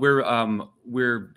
We're um, we're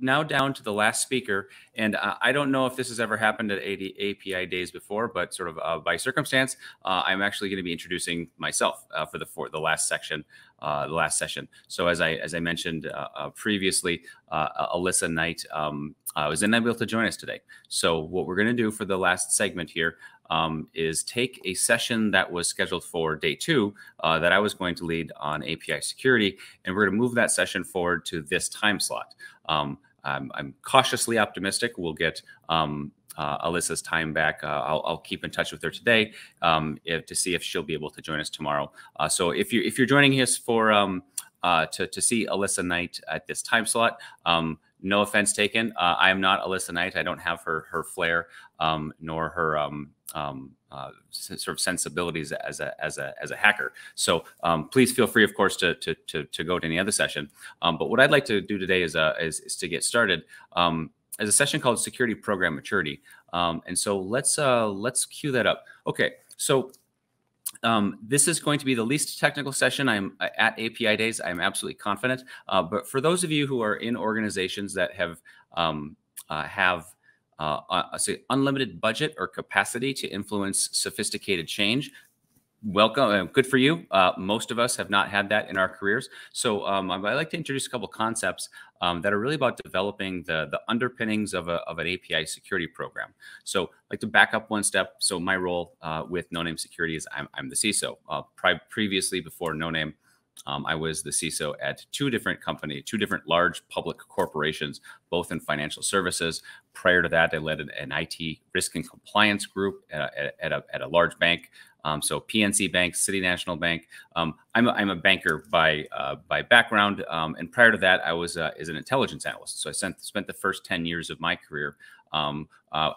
now down to the last speaker, and uh, I don't know if this has ever happened at AD API days before, but sort of uh, by circumstance, uh, I'm actually going to be introducing myself uh, for the for the last section, uh, the last session. So as I as I mentioned uh, previously, Alyssa Knight um, was unable to join us today. So what we're going to do for the last segment here um, is take a session that was scheduled for day two uh, that I was going to lead on API security, and we're going to move that session forward to this time slot. Um, I'm, I'm, cautiously optimistic we'll get um, uh, Alyssa's time back. Uh, I'll, I'll, keep in touch with her today um, if, to see if she'll be able to join us tomorrow. Uh, so if you if you're joining us for um, uh, to to see Alyssa Knight at this time slot. Um, no offense taken. Uh, I am not Alyssa Knight. I don't have her her flair, um, nor her um, um, uh, sort of sensibilities as a as a as a hacker. So um, please feel free, of course, to to to, to go to any other session. Um, but what I'd like to do today is uh, is, is to get started. Um, as a session called security program maturity um, and so let's uh, let's cue that up okay so um, this is going to be the least technical session. I'm uh, at API days. I'm absolutely confident. Uh, but for those of you who are in organizations that have um, uh, have uh, uh, unlimited budget or capacity to influence sophisticated change. Welcome, uh, good for you. Uh, most of us have not had that in our careers. So um, I'd like to introduce a couple concepts um, that are really about developing the, the underpinnings of, a, of an API security program. So I'd like to back up one step. So my role uh, with No Name Security is I'm, I'm the CISO. Uh, previously, before No Name, um, I was the CISO at two different company, two different large public corporations, both in financial services. Prior to that, I led an, an IT risk and compliance group at, at, a, at a, large bank. Um, so PNC Bank, City National Bank. Um, I'm, a, I'm a banker by uh, by background, um, and prior to that, I was uh, as an intelligence analyst. So I sent, spent the first ten years of my career um, uh,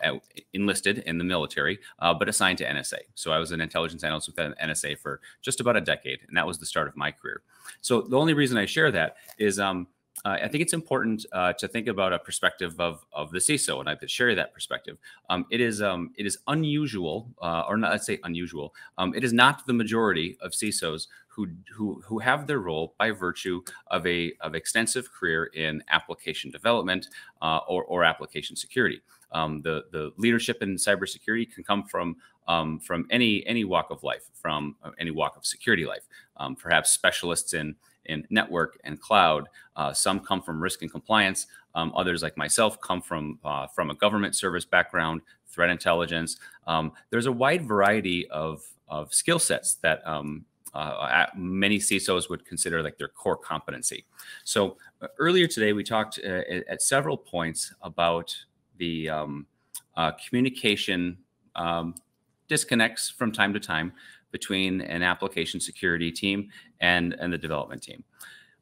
enlisted in the military, uh, but assigned to NSA. So I was an intelligence analyst with NSA for just about a decade, and that was the start of my career. So the only reason I share that is um, uh, I think it's important uh, to think about a perspective of of the CISO, and I could share that perspective. Um, it is um, it is unusual, uh, or not, let's say unusual. Um, it is not the majority of CISOs who who who have their role by virtue of a of extensive career in application development uh, or or application security. Um, the the leadership in cybersecurity can come from um, from any any walk of life, from uh, any walk of security life. Um, perhaps specialists in in network and cloud. Uh, some come from risk and compliance. Um, others, like myself, come from uh, from a government service background, threat intelligence. Um, there's a wide variety of of skill sets that um, uh, many CISOs would consider like their core competency. So uh, earlier today, we talked uh, at several points about the um, uh, communication um, disconnects from time to time between an application security team and, and the development team.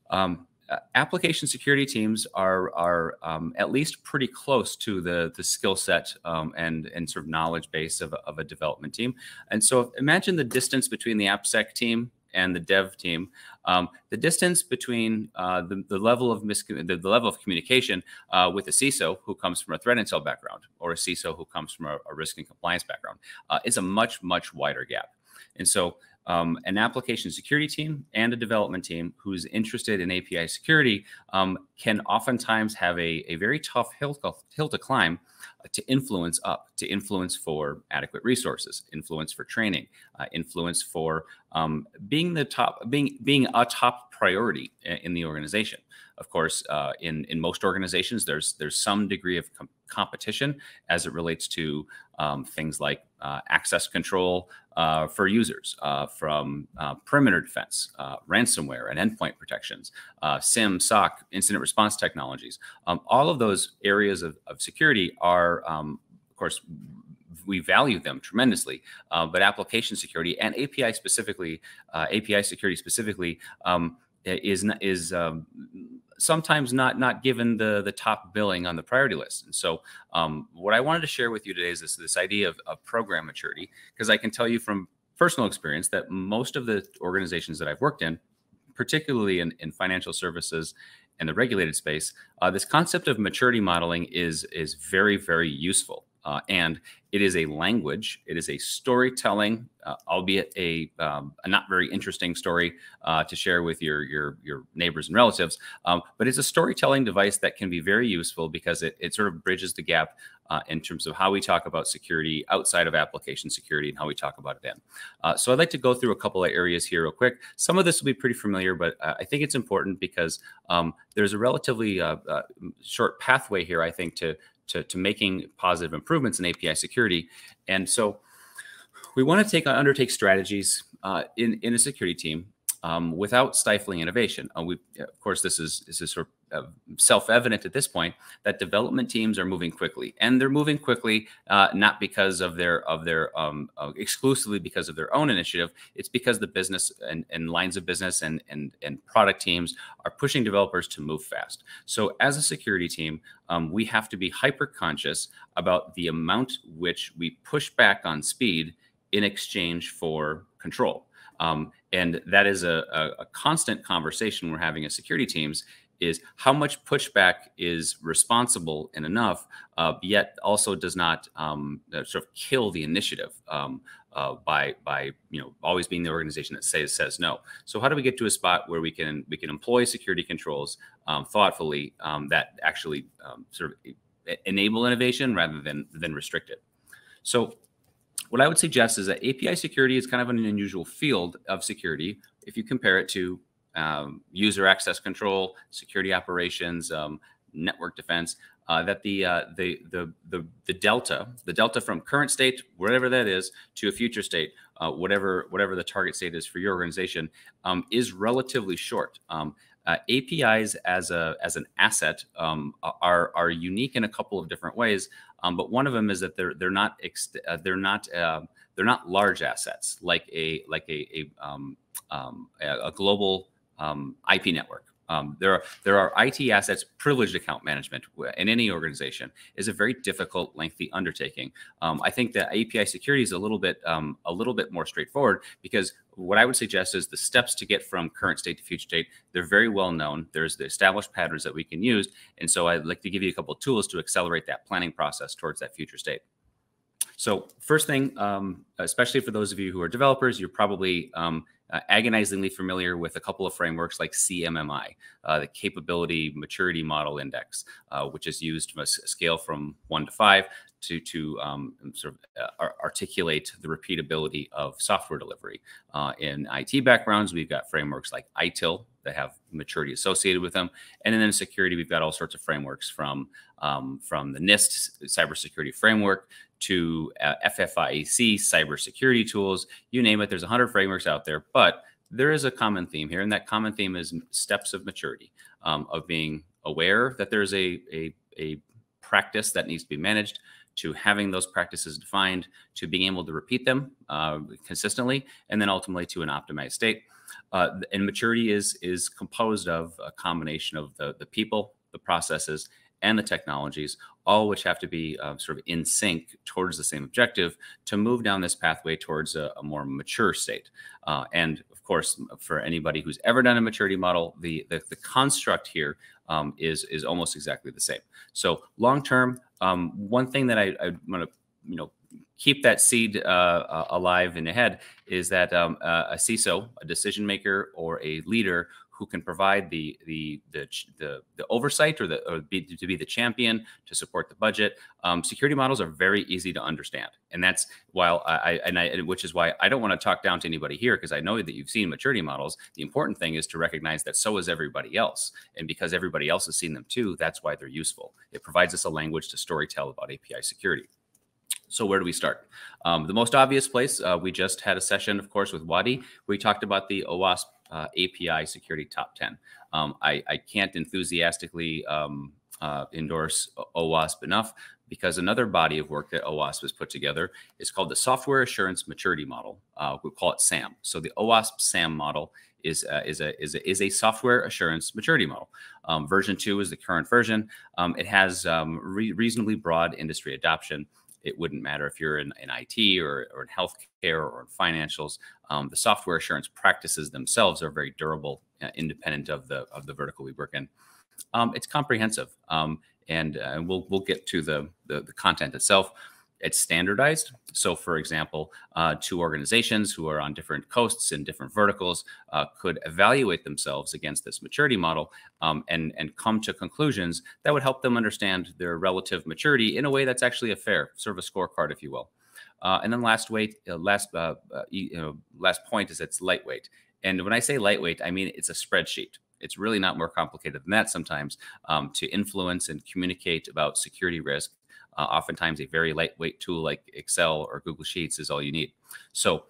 Um, uh, application security teams are are um, at least pretty close to the the skill set um, and and sort of knowledge base of, of a development team. And so imagine the distance between the AppSec team and the dev team. Um, the distance between uh, the, the, level of mis the, the, level of communication uh, with a CISO who comes from a threat intel background or a CISO who comes from a, a risk and compliance background uh, is a much much wider gap. And so um, an application security team and a development team who's interested in API security um, can oftentimes have a, a very tough hill, hill to climb uh, to influence up, to influence for adequate resources, influence for training, uh, influence for um, being the top, being being a top priority in the organization. Of course, uh, in in most organizations, there's there's some degree of com competition as it relates to um, things like uh, access control, uh, for users uh, from uh, perimeter defense, uh, ransomware, and endpoint protections, uh, SIM, SOC, incident response technologies. Um, all of those areas of, of security are, um, of course, we value them tremendously. Uh, but application security and API specifically, API security specifically, um, is is um, sometimes not not given the the top billing on the priority list. And so, um, what I wanted to share with you today is this this idea of, of program maturity, because I can tell you from personal experience that most of the organizations that I've worked in, particularly in, in financial services and the regulated space, uh, this concept of maturity modeling is is very very useful. Uh, and it is a language. It is a storytelling, uh, albeit a, um, a, not very interesting story uh, to share with your your, your neighbors and relatives. Um, but it's a storytelling device that can be very useful because it, it sort of bridges the gap uh, in terms of how we talk about security outside of application security and how we talk about it in. Uh, so I'd like to go through a couple of areas here real quick. Some of this will be pretty familiar, but uh, I think it's important because um, there's a relatively uh, short pathway here, I think, to to, to making positive improvements in API security. And so we want to take uh, undertake strategies uh, in, in a security team um, without stifling innovation. Uh, we, of course, this is, this is sort of uh, self-evident at this point that development teams are moving quickly and they're moving quickly uh, not because of their of their um, uh, exclusively because of their own initiative it's because the business and, and lines of business and, and and product teams are pushing developers to move fast so as a security team um, we have to be hyper conscious about the amount which we push back on speed in exchange for control um, and that is a, a, a, constant conversation we're having as security teams is how much pushback is responsible and enough, uh, yet also does not um, uh, sort of kill the initiative um, uh, by by you know always being the organization that says says no. So how do we get to a spot where we can we can employ security controls um, thoughtfully um, that actually um, sort of enable innovation rather than than restrict it? So what I would suggest is that API security is kind of an unusual field of security if you compare it to um, user access control, security operations, um, network defense. Uh, that the, uh, the, the the the delta the delta from current state whatever that is to a future state uh, whatever whatever the target state is for your organization um, is relatively short. Um, uh, APIs as a as an asset um, are are unique in a couple of different ways, um, but one of them is that they're they're not ex- uh, they're not um, they're not large assets like a like a a, um, a global um, IP network. Um, there are there are IT assets. Privileged account management in any organization is a very difficult, lengthy undertaking. Um, I think that API security is a little bit um, a little bit more straightforward because what I would suggest is the steps to get from current state to future state. They're very well known. There's the established patterns that we can use, and so I'd like to give you a couple of tools to accelerate that planning process towards that future state. So first thing, um, especially for those of you who are developers, you're probably um, uh, agonizingly familiar with a couple of frameworks like CMMI, uh, the Capability Maturity Model Index, uh, which is used to a scale from one to five to to um, sort of uh, articulate the repeatability of software delivery. Uh, in IT backgrounds, we've got frameworks like ITIL that have maturity associated with them, and then in security, we've got all sorts of frameworks from um, from the NIST cybersecurity framework to uh, FFIEC cybersecurity tools. You name it. There's 100 frameworks out there, but there is a common theme here, and that common theme is steps of maturity um, of being aware that there's a a, a practice that needs to be managed to having those practices defined, to being able to repeat them uh, consistently, and then ultimately to an optimized state. Uh, and maturity is is composed of a combination of the the people, the processes, and the technologies, all which have to be uh, sort of in sync towards the same objective to move down this pathway towards a, a more mature state. Uh, and of course, for anybody who's ever done a maturity model, the the, the construct here um, is is almost exactly the same. So long term, um, one thing that I, I want to, you know, keep that seed uh, uh, alive in the head is that um, uh, a CISO, a decision maker, or a leader who can provide the the the the, the oversight or the or be, to be the champion to support the budget. Um, security models are very easy to understand, and that's while I and I which is why I don't want to talk down to anybody here because I know that you've seen maturity models. The important thing is to recognize that so is everybody else, and because everybody else has seen them too, that's why they're useful. It provides us a language to storytell about API security. So where do we start? Um, the most obvious place, uh, we just had a session, of course, with Wadi. We talked about the OWASP uh, API Security Top 10. Um, I, I, can't enthusiastically um, uh, endorse OWASP enough because another body of work that OWASP has put together is called the Software Assurance Maturity Model. Uh, we call it SAM. So the OWASP SAM model is uh, is a is a is a software assurance maturity model. Um, version two is the current version. Um, it has um, re reasonably broad industry adoption it wouldn't matter if you're in, in IT or, or in healthcare or in financials. Um, the software assurance practices themselves are very durable, uh, independent of the of the vertical we work in. Um, it's comprehensive, um, and, uh, we'll we'll get to the, the the content itself it's standardized. So, for example, uh, two organizations who are on different coasts and different verticals uh, could evaluate themselves against this maturity model um, and and come to conclusions that would help them understand their relative maturity in a way that's actually a fair sort of a scorecard, if you will. Uh, and then last weight, uh, last uh, uh, you know, last point is it's lightweight. And when I say lightweight, I mean it's a spreadsheet it's really not more complicated than that sometimes um, to influence and communicate about security risk uh, oftentimes, a very lightweight tool like Excel or Google Sheets is all you need. So,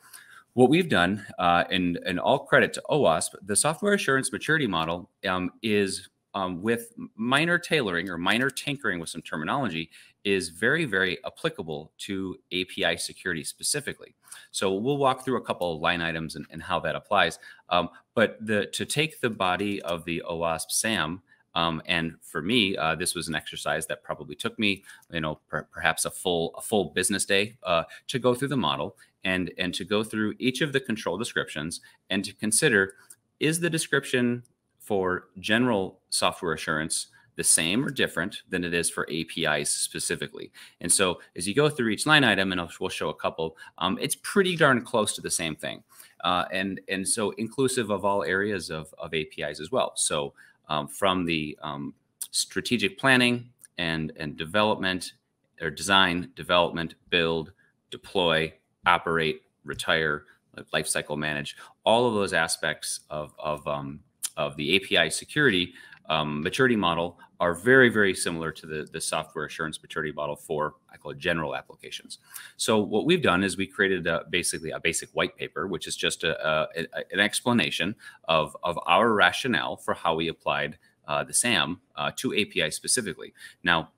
what we've done, uh, and and all credit to OWASP, the software assurance maturity model um, is um, with minor tailoring or minor tinkering with some terminology is very very applicable to API security specifically. So we'll walk through a couple of line items and, and how that applies. Um, but the to take the body of the OWASP SAM um, and for me, uh, this was an exercise that probably took me, you know, per perhaps a full a full business day uh, to go through the model and and to go through each of the control descriptions and to consider is the description for general software assurance the same or different than it is for APIs specifically. And so as you go through each line item, and I'll, we'll show a couple, um, it's pretty darn close to the same thing. Uh, and, and so inclusive of all areas of, of APIs as well. So um, from the um, strategic planning and, and development or design, development, build, deploy, operate, retire, lifecycle manage, all of those aspects of, of, um, of the API security um, maturity model are very, very similar to the, the software assurance maturity model for, I call it general applications. So what we've done is we created a, basically a basic white paper, which is just a, a, an explanation of, of our rationale for how we applied uh, the SAM uh, to API specifically. Now,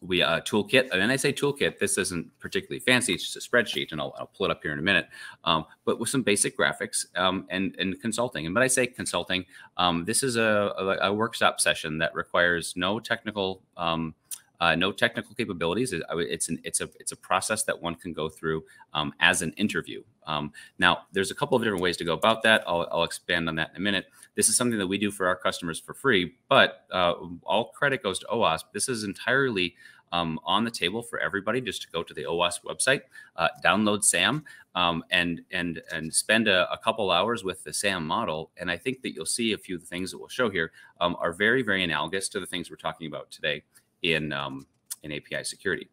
we uh, toolkit, and when I say toolkit, this isn't particularly fancy. It's just a spreadsheet, and I'll, I'll pull it up here in a minute. Um, but with some basic graphics um, and and consulting. And when I say consulting, um, this is a, a, a, workshop session that requires no technical. Um, uh, no technical capabilities. It's an it's a it's a process that one can go through um, as an interview. Um, now, there's a couple of different ways to go about that. I'll, I'll, expand on that in a minute. This is something that we do for our customers for free, but uh, all credit goes to OWASP. This is entirely um, on the table for everybody just to go to the OWASP website, uh, download SAM, um, and and and spend a, a, couple hours with the SAM model. And I think that you'll see a few of the things that we'll show here um, are very very analogous to the things we're talking about today in um, in API security.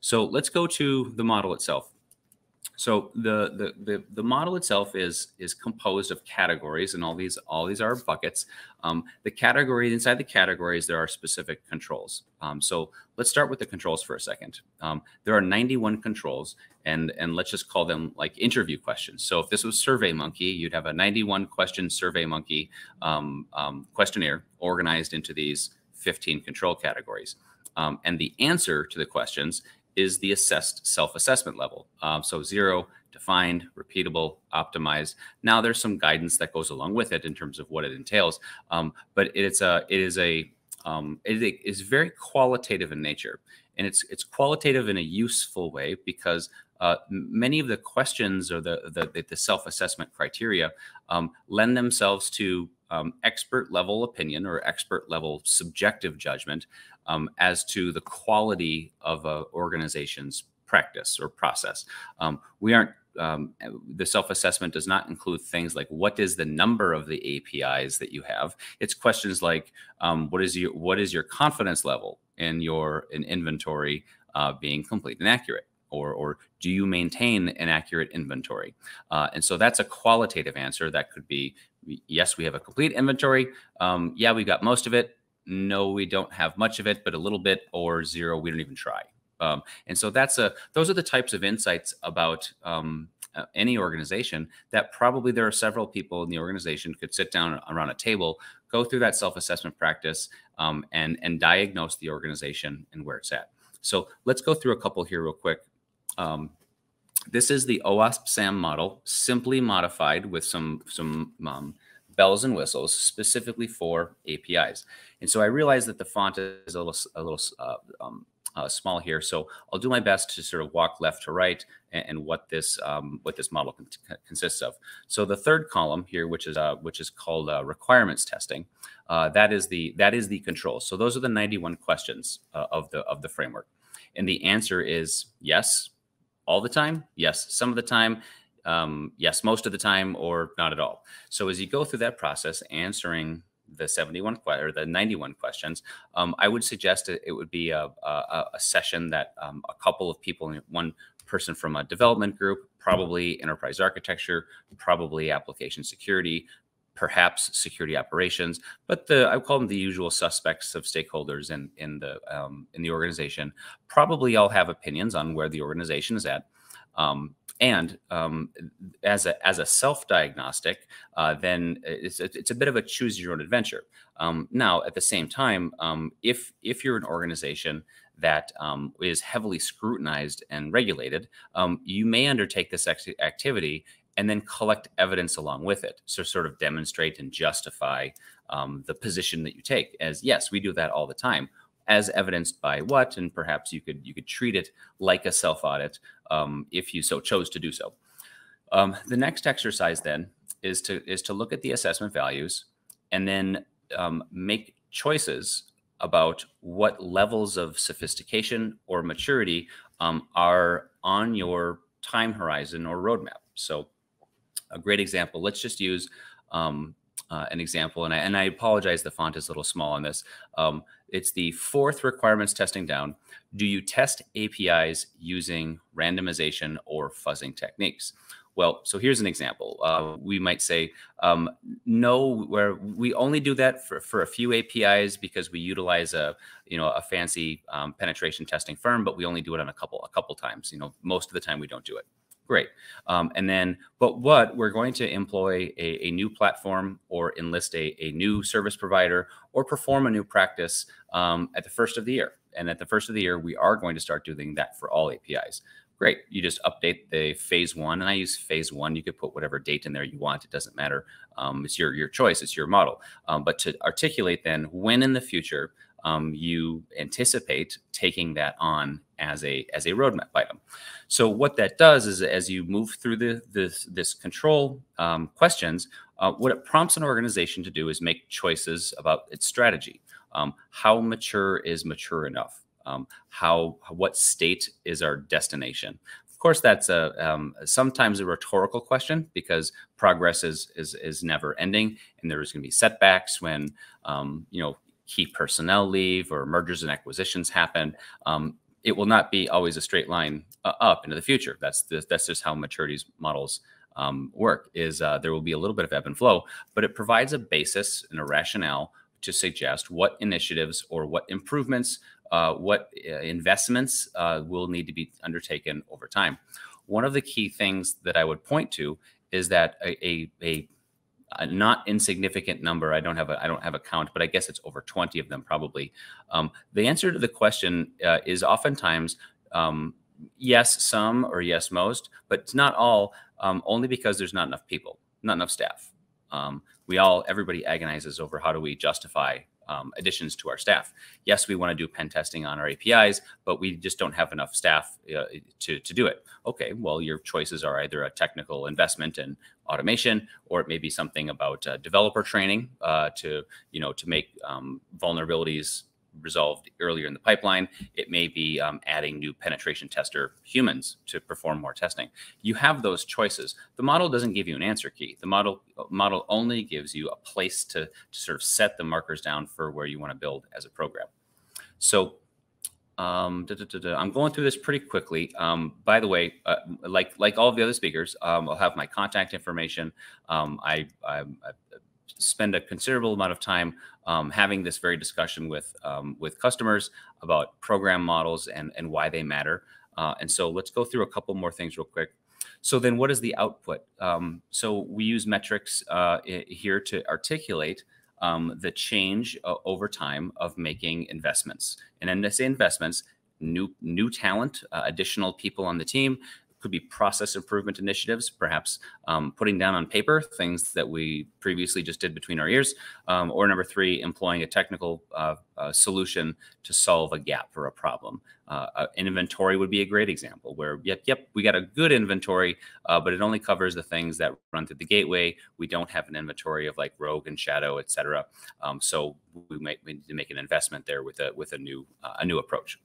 So let's go to the model itself. So the, the, the the model itself is is composed of categories, and all these all these are buckets. Um, the categories inside the categories there are specific controls. Um, so let's start with the controls for a second. Um, there are 91 controls, and and let's just call them like interview questions. So if this was SurveyMonkey, you'd have a 91 question SurveyMonkey um, um, questionnaire organized into these 15 control categories. Um, and the answer to the questions is the assessed self-assessment level. Um, so zero, defined, repeatable, optimized. Now there's some guidance that goes along with it in terms of what it entails, um, but it's a it is a um, it is very qualitative in nature, and it's it's qualitative in a useful way because uh, many of the questions or the the, the self-assessment criteria um, lend themselves to um, expert level opinion or expert level subjective judgment um, as to the quality of an uh, organization's practice or process. Um, we aren't um, the self-assessment does not include things like what is the number of the APIs that you have. It's questions like um, what is your what is your confidence level in your in inventory uh, being complete and accurate. Or, or do you maintain an accurate inventory? Uh, and so that's a qualitative answer that could be yes, we have a complete inventory. Um, yeah, we've got most of it no, we don't have much of it, but a little bit, or zero, we don't even try. Um, and so that's a those are the types of insights about um, uh, any organization that probably there are several people in the organization could sit down around a table, go through that self-assessment practice, um, and and diagnose the organization and where it's at. So let's go through a couple here real quick. Um, this is the OWASP SAM model, simply modified with some some um, bells and whistles specifically for APIs. And so I realize that the font is a little, a little uh, um, uh, small here. So I'll do my best to sort of walk left to right and, and what this um, what this model con consists of. So the third column here, which is uh, which is called uh, requirements testing, uh, that is the that is the control. So those are the 91 questions uh, of the of the framework, and the answer is yes, all the time, yes, some of the time. Um, yes, most of the time, or not at all. So as you go through that process, answering the 71 or the 91 questions, um, I would suggest it, it would be a, a, a session that um, a couple of people, one person from a development group, probably enterprise architecture, probably application security, perhaps security operations, but the I call them the usual suspects of stakeholders in in the um, in the organization. Probably all have opinions on where the organization is at, um, and um, as a as a self diagnostic, uh, then it's a, it's a bit of a choose your own adventure. Um, now, at the same time, um, if if you're an organization that um, is heavily scrutinized and regulated, um, you may undertake this activity and then collect evidence along with it. to sort of demonstrate and justify um, the position that you take. As yes, we do that all the time as evidenced by what, and perhaps you could you could treat it like a self audit um, if you so chose to do so. Um, the next exercise then is to is to look at the assessment values and then um, make choices about what levels of sophistication or maturity um, are on your time horizon or roadmap. So, a great example. Let's just use um, uh, an example, and I and I apologize. The font is a little small on this. Um, it's the fourth requirements testing down. Do you test APIs using randomization or fuzzing techniques? Well, so here's an example. Uh, we might say, um, no, where we only do that for, for a few APIs because we utilize a, you know, a fancy um, penetration testing firm, but we only do it on a couple, a couple times. You know, most of the time we don't do it. Great. Um, and then, but what we're going to employ a, a new platform or enlist a, a, new service provider or perform a new practice um, at the first of the year. And at the first of the year, we are going to start doing that for all APIs. Great. You just update the phase one, and I use phase one. You could put whatever date in there you want. It doesn't matter. Um, it's your your choice. It's your model. Um, but to articulate then when in the future um, you anticipate taking that on as a as a roadmap item. So what that does is, as you move through the this this control um, questions, uh, what it prompts an organization to do is make choices about its strategy. Um, how mature is mature enough? Um, how what state is our destination? Of course, that's a um, sometimes a rhetorical question because progress is is is never ending, and there's going to be setbacks when um, you know key personnel leave or mergers and acquisitions happen, um, it will not be always a straight line uh, up into the future. That's the, that's just how maturities models um, work. Is uh, there will be a little bit of ebb and flow, but it provides a basis and a rationale to suggest what initiatives or what improvements, uh, what uh, investments uh, will need to be undertaken over time. One of the key things that I would point to is that a, a, a a not insignificant number. I don't have a I don't have a count, but I guess it's over 20 of them probably. Um, the answer to the question uh, is oftentimes um, yes, some or yes, most, but it's not all. Um, only because there's not enough people, not enough staff. Um, we all everybody agonizes over how do we justify um, additions to our staff. Yes, we want to do pen testing on our APIs, but we just don't have enough staff uh, to, to do it. Okay, well, your choices are either a technical investment in automation, or it may be something about uh, developer training uh, to, you know, to make um, vulnerabilities resolved earlier in the pipeline. It may be um, adding new penetration tester humans to perform more testing. You have those choices. The model doesn't give you an answer key. The model model only gives you a place to, to sort of set the markers down for where you want to build as a program. So um, da, da, da, I'm going through this pretty quickly. Um, by the way, uh, like like all of the other speakers, um, I'll have my contact information. Um, I, I, I spend a considerable amount of time um, having this very discussion with um, with customers about program models and and why they matter. Uh, and so let's go through a couple more things real quick. So then, what is the output? Um, so we use metrics uh, here to articulate um, the change uh, over time of making investments. And then I say investments, new new talent, uh, additional people on the team, could be process improvement initiatives, perhaps um, putting down on paper things that we previously just did between our ears, um, or number three, employing a technical uh, uh, solution to solve a gap or a problem. Uh, uh an inventory would be a great example where, yep, yep, we got a good inventory, uh, but it only covers the things that run through the gateway. We don't have an inventory of like Rogue and Shadow, et cetera. Um, so we, might, need to make an investment there with a with a new uh, a new approach.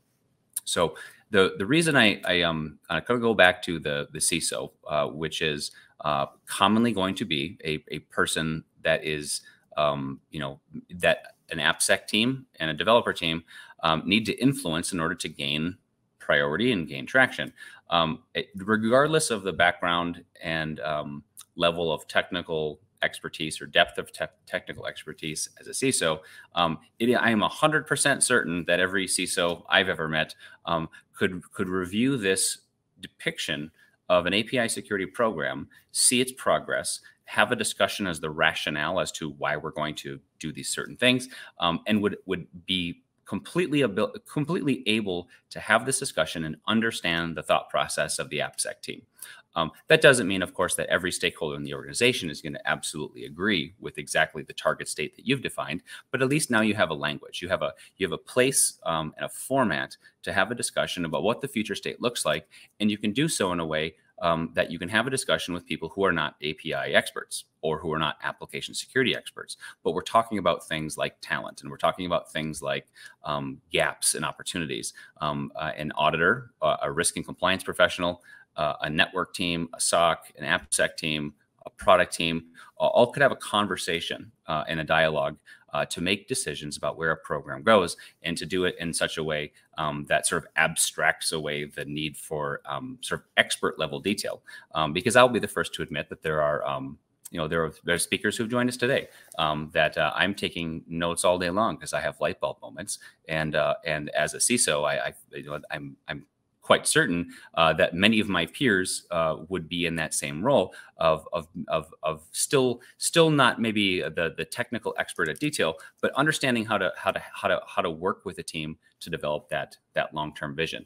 So the the reason I I um I kind of go back to the the CISO, uh, which is uh, commonly going to be a a person that is um you know that an AppSec team and a developer team um, need to influence in order to gain priority and gain traction. Um, it, regardless of the background and um, level of technical expertise or depth of te technical expertise as a CISO, um, it, I am 100% certain that every CISO I've ever met um, could, could review this depiction of an API security program, see its progress, have a discussion as the rationale as to why we're going to do these certain things, um, and would, would be completely able, completely able to have this discussion and understand the thought process of the AppSec team. Um, that doesn't mean, of course, that every stakeholder in the organization is going to absolutely agree with exactly the target state that you've defined. But at least now you have a language, you have a you have a place um, and a format to have a discussion about what the future state looks like, and you can do so in a way um, that you can have a discussion with people who are not API experts or who are not application security experts. But we're talking about things like talent and we're talking about things like um, gaps and opportunities. Um, uh, an auditor, uh, a risk and compliance professional, uh, a network team, a SOC, an AppSec team, a product team, all could have a conversation uh, and a dialogue uh, to make decisions about where a program goes and to do it in such a way um, that sort of abstracts away the need for um, sort of expert level detail. Um, because I'll be the first to admit that there are um, you know there are, there are speakers who've joined us today um, that uh, I'm taking notes all day long because I have light bulb moments and uh, and as a CISO I, I you know I'm I'm quite certain uh, that many of my peers uh, would be in that same role of, of, of, of still still not maybe the, the technical expert at detail, but understanding how to how to how to how to work with a team to develop that that long term vision,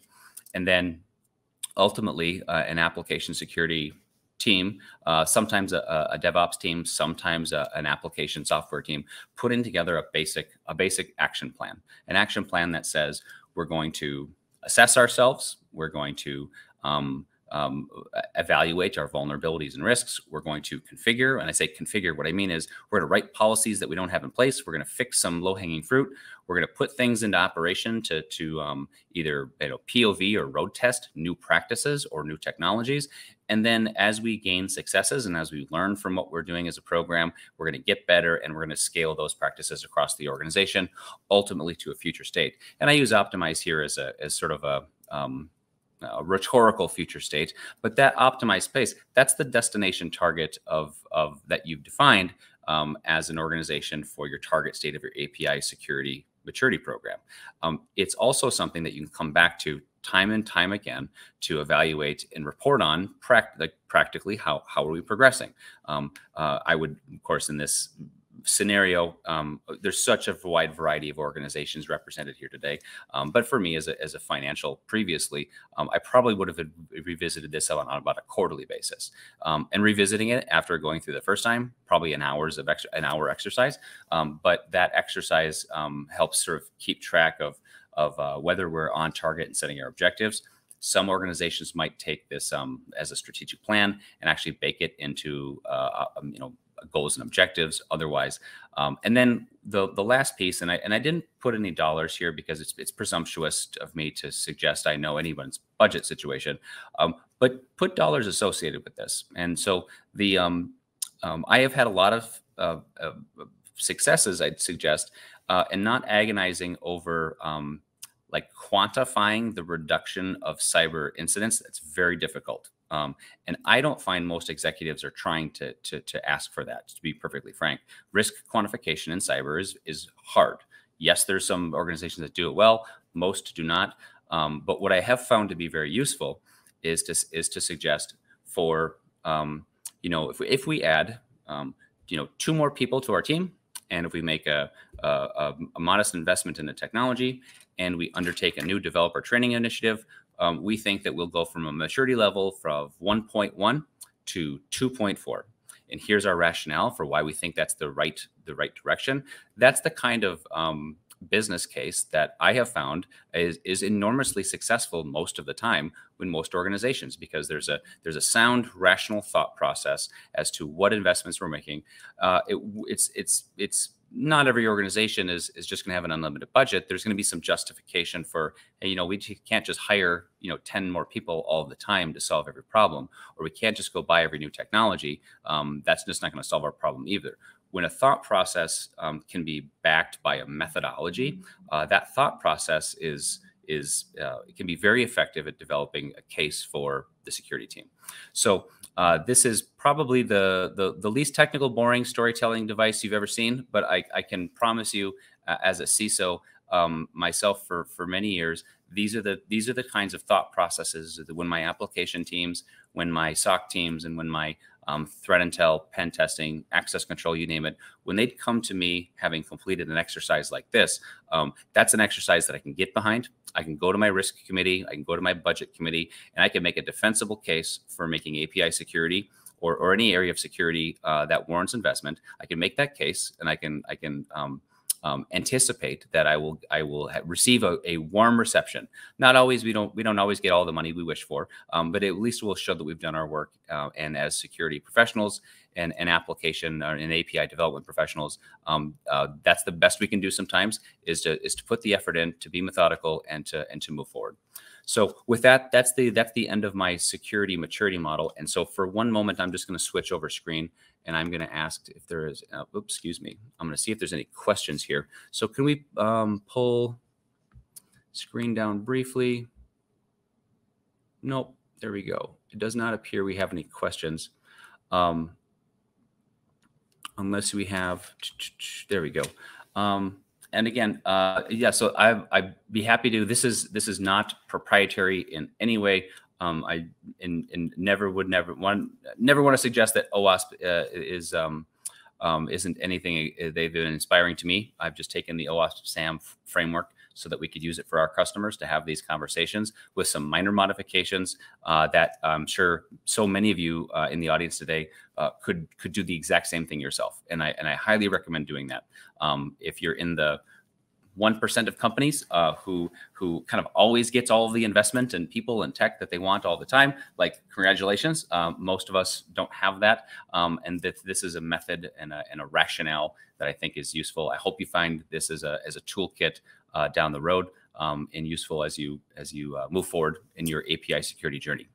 and then ultimately uh, an application security team, uh, sometimes a, a, DevOps team, sometimes a, an application software team, putting together a basic a basic action plan, an action plan that says we're going to assess ourselves. We're going to um, um, evaluate our vulnerabilities and risks. We're going to configure. And I say configure, what I mean is we're going to write policies that we don't have in place. We're going to fix some low hanging fruit. We're going to put things into operation to, to um, either you know, POV or road test new practices or new technologies. And then as we gain successes and as we learn from what we're doing as a program, we're going to get better and we're going to scale those practices across the organization, ultimately to a future state. And I use optimize here as a as sort of a um, a rhetorical future state, but that optimized space, that's the destination target of, of that you've defined um, as an organization for your target state of your API security maturity program. Um, it's also something that you can come back to time and time again to evaluate and report on like practically how, how are we progressing. Um, uh, I would, of course, in this scenario, um, there's such a wide variety of organizations represented here today. Um, but for me, as a, as a financial previously, um, I probably would have revisited this on, on about a quarterly basis. Um, and revisiting it after going through the first time, probably an hours of an hour exercise. Um, but that exercise um, helps sort of keep track of of uh, whether we're on target and setting our objectives some organizations might take this um, as a strategic plan and actually bake it into uh, uh you know goals and objectives otherwise um, and then the the last piece and i and i didn't put any dollars here because it's it's presumptuous of me to suggest i know anyone's budget situation um, but put dollars associated with this and so the um, um i have had a lot of uh, uh, successes i'd suggest uh, and not agonizing over um, like quantifying the reduction of cyber incidents It's very difficult um, and I don't find most executives are trying to, to, to ask for that, to be perfectly frank. Risk quantification in cyber is, is hard. Yes, there's some organizations that do it well, most do not. Um, but what I have found to be very useful is to, is to suggest for, um, you know, if we, if we add, um, you know, two more people to our team, and if we make a, a, a modest investment in the technology and we undertake a new developer training initiative, um, we think that we'll go from a maturity level from 1.1 to 2.4 and here's our rationale for why we think that's the right the right direction that's the kind of um, business case that i have found is, is enormously successful most of the time in most organizations because there's a there's a sound rational thought process as to what investments we're making uh, it, it's it's it's not every organization is is just going to have an unlimited budget. There's going to be some justification for, hey, you know, we can't just hire you know 10 more people all the time to solve every problem, or we can't just go buy every new technology. Um, that's just not going to solve our problem either. When a thought process um, can be backed by a methodology, mm-hmm. uh, that thought process is is uh, it can be very effective at developing a case for the security team. So uh, this is probably the, the, the least technical, boring storytelling device you've ever seen, but I, I can promise you, uh, as a CISO um, myself for for many years, these are the these are the kinds of thought processes that when my application teams, when my SOC teams, and when my um, threat intel, pen testing, access control, you name it. When they'd come to me having completed an exercise like this, um, that's an exercise that I can get behind. I can go to my risk committee, I can go to my budget committee, and I can make a defensible case for making API security. Or, or any area of security uh, that warrants investment, I can make that case, and I can I can um, um, anticipate that I will I will receive a, a, warm reception. Not always we don't we don't always get all the money we wish for, um, but at least we'll show that we've done our work. Uh, and as security professionals and, and application uh, and API development professionals, um, uh, that's the best we can do sometimes is to is to put the effort in, to be methodical, and to and to move forward. So with that, that's the that's the end of my security maturity model. And so for one moment, I'm just going to switch over screen and I'm going to ask if there is, uh, oops, excuse me, I'm going to see if there's any questions here. So can we um, pull screen down briefly? Nope, there we go. It does not appear we have any questions. Um, unless we have, there we go. Um, and again, uh, yeah, so i would be happy to, this is, this is not proprietary in any way. Um, I and, and never would never want never want to suggest that OWASP uh, is um, um, isn't anything uh, they've been inspiring to me. I've just taken the OWASP SAM framework so that we could use it for our customers to have these conversations with some minor modifications uh, that I'm sure so many of you uh, in the audience today uh, could could do the exact same thing yourself. And I and I highly recommend doing that. Um, if you're in the 1% of companies uh, who who kind of always gets all of the investment and people and tech that they want all the time like congratulations um, most of us don't have that um, and this is a method and a, and a rationale that i think is useful i hope you find this as a as a toolkit uh, down the road um, and useful as you as you uh, move forward in your api security journey